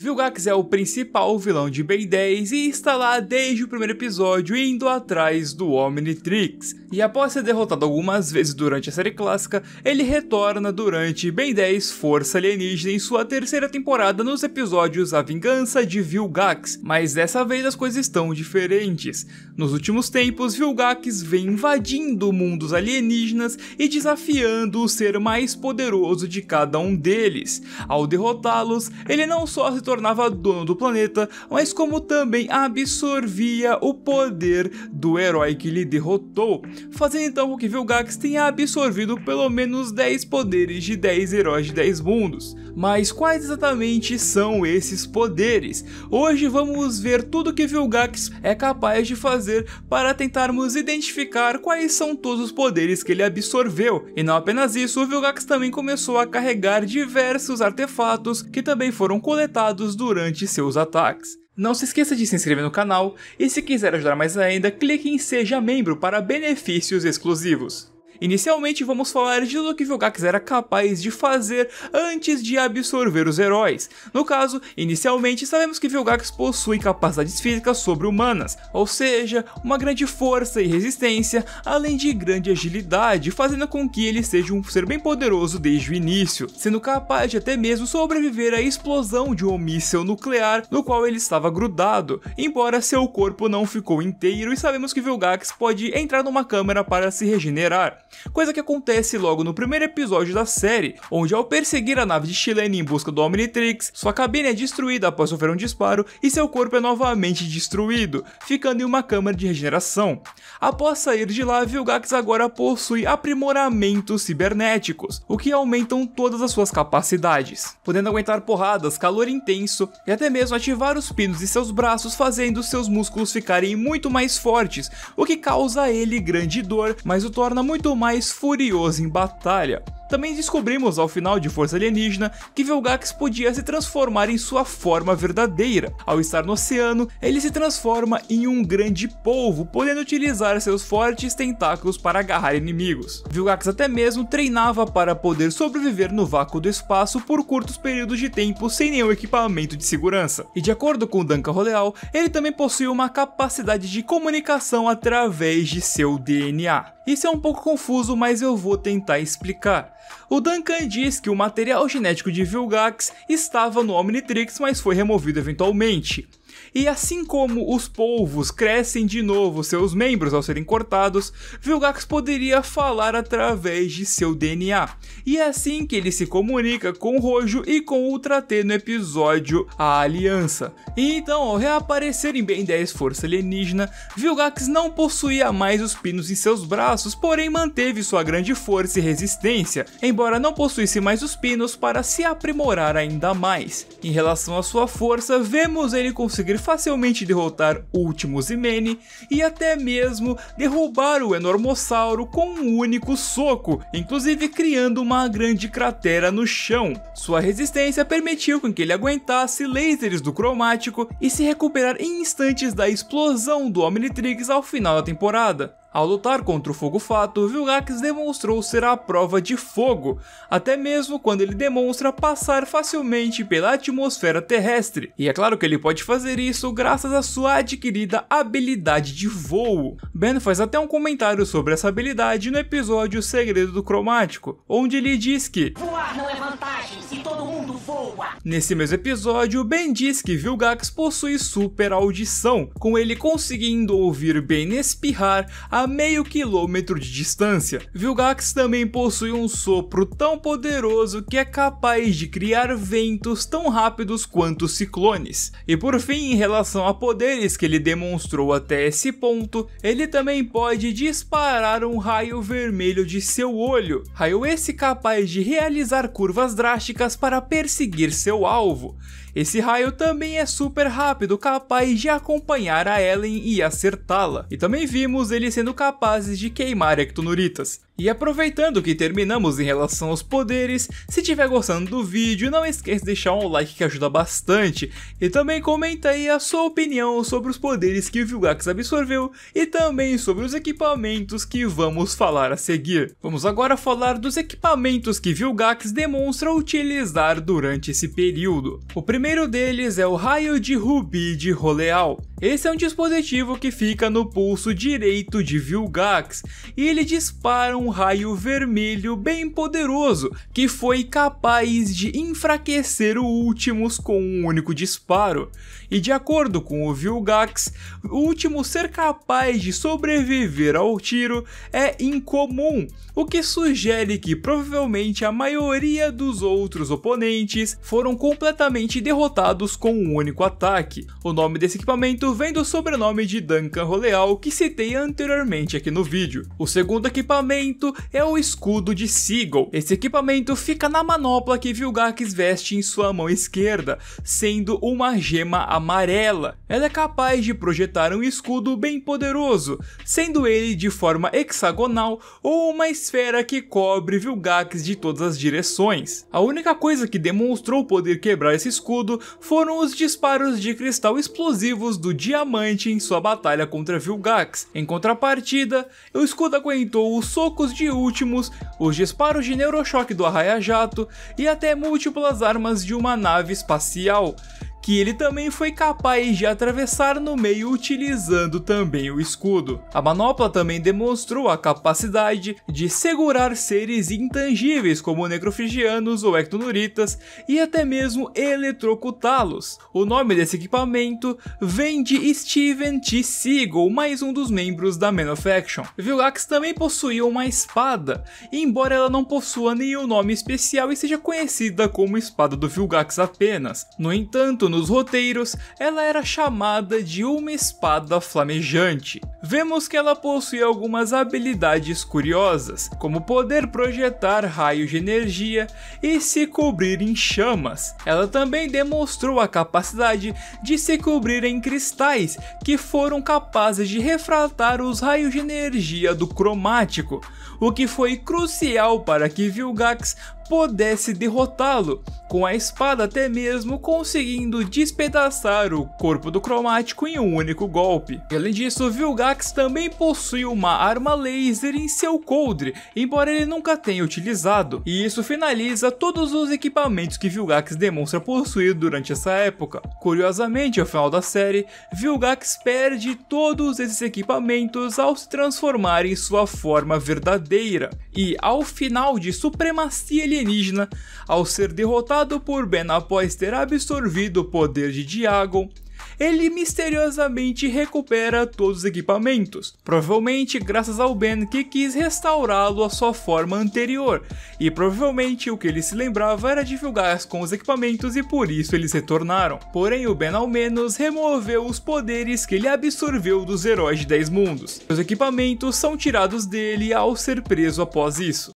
Vilgax é o principal vilão de Ben 10 e está lá desde o primeiro episódio indo atrás do Omnitrix. E após ser derrotado algumas vezes durante a série clássica, ele retorna durante Ben 10 Força Alienígena em sua terceira temporada nos episódios A Vingança de Vilgax, mas dessa vez as coisas estão diferentes. Nos últimos tempos, Vilgax vem invadindo mundos alienígenas e desafiando o ser mais poderoso de cada um deles. Ao derrotá-los, ele não só se tornava dono do planeta, mas como também absorvia o poder do herói que lhe derrotou, fazendo então com que Vilgax tenha absorvido pelo menos 10 poderes de 10 heróis de 10 mundos. Mas quais exatamente são esses poderes? Hoje vamos ver tudo que Vilgax é capaz de fazer para tentarmos identificar quais são todos os poderes que ele absorveu. E não apenas isso, o Vilgax também começou a carregar diversos artefatos que também foram coletados durante seus ataques. Não se esqueça de se inscrever no canal e se quiser ajudar mais ainda, clique em seja membro para benefícios exclusivos. Inicialmente vamos falar de tudo que Vilgax era capaz de fazer antes de absorver os heróis. No caso, inicialmente sabemos que Vilgax possui capacidades físicas sobre-humanas, ou seja, uma grande força e resistência, além de grande agilidade, fazendo com que ele seja um ser bem poderoso desde o início, sendo capaz de até mesmo sobreviver à explosão de um míssil nuclear no qual ele estava grudado, embora seu corpo não ficou inteiro e sabemos que Vilgax pode entrar numa câmera para se regenerar coisa que acontece logo no primeiro episódio da série, onde ao perseguir a nave de Chilene em busca do Omnitrix, sua cabine é destruída após sofrer um disparo e seu corpo é novamente destruído, ficando em uma câmara de regeneração. Após sair de lá, Vilgax agora possui aprimoramentos cibernéticos, o que aumentam todas as suas capacidades, podendo aguentar porradas, calor intenso e até mesmo ativar os pinos de seus braços, fazendo seus músculos ficarem muito mais fortes, o que causa a ele grande dor, mas o torna muito mais furioso em batalha, também descobrimos ao final de Força Alienígena que Vilgax podia se transformar em sua forma verdadeira. Ao estar no oceano, ele se transforma em um grande polvo, podendo utilizar seus fortes tentáculos para agarrar inimigos. Vilgax até mesmo treinava para poder sobreviver no vácuo do espaço por curtos períodos de tempo sem nenhum equipamento de segurança. E de acordo com Duncan Roleal, ele também possui uma capacidade de comunicação através de seu DNA. Isso é um pouco confuso, mas eu vou tentar explicar. O Duncan diz que o material genético de Vilgax estava no Omnitrix, mas foi removido eventualmente. E assim como os polvos crescem de novo seus membros ao serem cortados, Vilgax poderia falar através de seu DNA. E é assim que ele se comunica com Rojo e com Ultra T no episódio A Aliança. E então, ao reaparecer em Ben 10 Força Alienígena, Vilgax não possuía mais os pinos em seus braços, porém manteve sua grande força e resistência, embora não possuísse mais os pinos para se aprimorar ainda mais. Em relação à sua força, vemos ele conseguir conseguir facilmente derrotar Ultimus e Mene e até mesmo derrubar o Enormossauro com um único soco, inclusive criando uma grande cratera no chão. Sua resistência permitiu com que ele aguentasse lasers do cromático e se recuperar em instantes da explosão do Omnitrix ao final da temporada. Ao lutar contra o fogo fato, Vilgax demonstrou ser a prova de fogo, até mesmo quando ele demonstra passar facilmente pela atmosfera terrestre. E é claro que ele pode fazer isso graças à sua adquirida habilidade de voo. Ben faz até um comentário sobre essa habilidade no episódio Segredo do Cromático, onde ele diz que Voar não é vantagem todo mundo voa. Nesse mesmo episódio, Ben diz que Vilgax possui super audição, com ele conseguindo ouvir Ben espirrar a meio quilômetro de distância. Vilgax também possui um sopro tão poderoso que é capaz de criar ventos tão rápidos quanto ciclones. E por fim, em relação a poderes que ele demonstrou até esse ponto, ele também pode disparar um raio vermelho de seu olho, raio esse capaz de realizar curvas drásticas para perceber seguir seu alvo. Esse raio também é super rápido, capaz de acompanhar a Ellen e acertá-la. E também vimos eles sendo capazes de queimar ectonuritas. E aproveitando que terminamos em relação aos poderes, se estiver gostando do vídeo, não esqueça de deixar um like que ajuda bastante, e também comenta aí a sua opinião sobre os poderes que o Vilgax absorveu, e também sobre os equipamentos que vamos falar a seguir. Vamos agora falar dos equipamentos que Vilgax demonstra utilizar durante esse período. O primeiro deles é o Raio de Rubi de Roleal. Esse é um dispositivo que fica no pulso direito de Vilgax e ele dispara um raio vermelho bem poderoso que foi capaz de enfraquecer o Ultimus com um único disparo. E de acordo com o Vilgax, o Ultimus ser capaz de sobreviver ao tiro é incomum, o que sugere que provavelmente a maioria dos outros oponentes foram completamente derrotados com um único ataque. O nome desse equipamento isso vem do sobrenome de Duncan Roleal que citei anteriormente aqui no vídeo. O segundo equipamento é o escudo de Seagull. Esse equipamento fica na manopla que Vilgax veste em sua mão esquerda, sendo uma gema amarela. Ela é capaz de projetar um escudo bem poderoso, sendo ele de forma hexagonal ou uma esfera que cobre Vilgax de todas as direções. A única coisa que demonstrou poder quebrar esse escudo foram os disparos de cristal explosivos do diamante em sua batalha contra Vilgax. Em contrapartida, o escudo aguentou os socos de Últimos, os disparos de Neurochoque do Arraia-Jato e até múltiplas armas de uma nave espacial que ele também foi capaz de atravessar no meio utilizando também o escudo. A manopla também demonstrou a capacidade de segurar seres intangíveis como necrofrigianos ou ectonuritas e até mesmo eletrocutá-los. O nome desse equipamento vem de Steven T. Seagal, mais um dos membros da Manofaction. Vilgax também possuía uma espada, embora ela não possua nenhum nome especial e seja conhecida como Espada do Vilgax apenas. No entanto, no nos roteiros, ela era chamada de uma espada flamejante. Vemos que ela possui algumas habilidades curiosas, como poder projetar raios de energia e se cobrir em chamas. Ela também demonstrou a capacidade de se cobrir em cristais, que foram capazes de refratar os raios de energia do cromático, o que foi crucial para que Vilgax pudesse derrotá-lo, com a espada até mesmo conseguindo despedaçar o corpo do cromático em um único golpe. Além disso, Vilgax também possui uma arma laser em seu coldre, embora ele nunca tenha utilizado, e isso finaliza todos os equipamentos que Vilgax demonstra possuir durante essa época. Curiosamente, ao final da série, Vilgax perde todos esses equipamentos ao se transformar em sua forma verdadeira e, ao final de Supremacia Alienígena, ao ser derrotado por Ben após ter absorvido o poder de Diagon, ele misteriosamente recupera todos os equipamentos, provavelmente graças ao Ben que quis restaurá-lo à sua forma anterior, e provavelmente o que ele se lembrava era de Vilgas com os equipamentos e por isso eles retornaram. Porém, o Ben ao menos removeu os poderes que ele absorveu dos heróis de 10 mundos. Os equipamentos são tirados dele ao ser preso após isso.